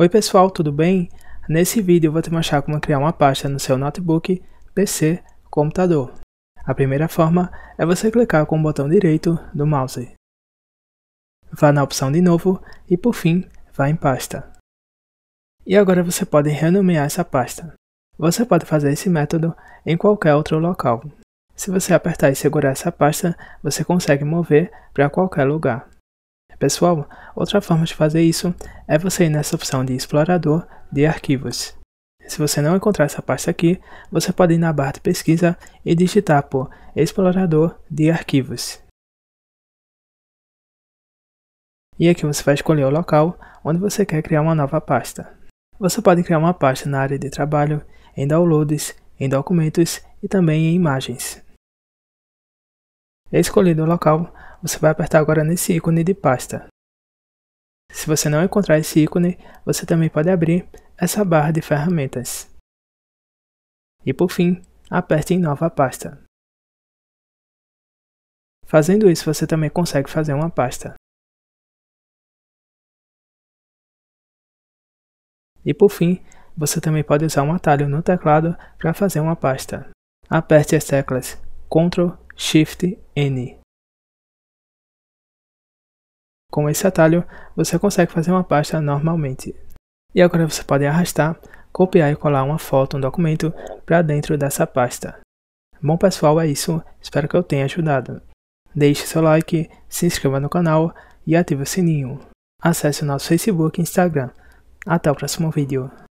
Oi pessoal, tudo bem? Nesse vídeo eu vou te mostrar como criar uma pasta no seu notebook, PC, computador. A primeira forma é você clicar com o botão direito do mouse. Vá na opção de novo e por fim, vá em pasta. E agora você pode renomear essa pasta. Você pode fazer esse método em qualquer outro local. Se você apertar e segurar essa pasta, você consegue mover para qualquer lugar. Pessoal, outra forma de fazer isso é você ir nessa opção de explorador de arquivos. Se você não encontrar essa pasta aqui, você pode ir na barra de pesquisa e digitar por explorador de arquivos. E aqui você vai escolher o local onde você quer criar uma nova pasta. Você pode criar uma pasta na área de trabalho, em downloads, em documentos e também em imagens. Escolhido o local, você vai apertar agora nesse ícone de pasta. Se você não encontrar esse ícone, você também pode abrir essa barra de ferramentas. E por fim, aperte em nova pasta. Fazendo isso, você também consegue fazer uma pasta. E por fim, você também pode usar um atalho no teclado para fazer uma pasta. Aperte as teclas Ctrl Shift N. Com esse atalho, você consegue fazer uma pasta normalmente. E agora você pode arrastar, copiar e colar uma foto, um documento, para dentro dessa pasta. Bom pessoal, é isso. Espero que eu tenha ajudado. Deixe seu like, se inscreva no canal e ative o sininho. Acesse o nosso Facebook e Instagram. Até o próximo vídeo.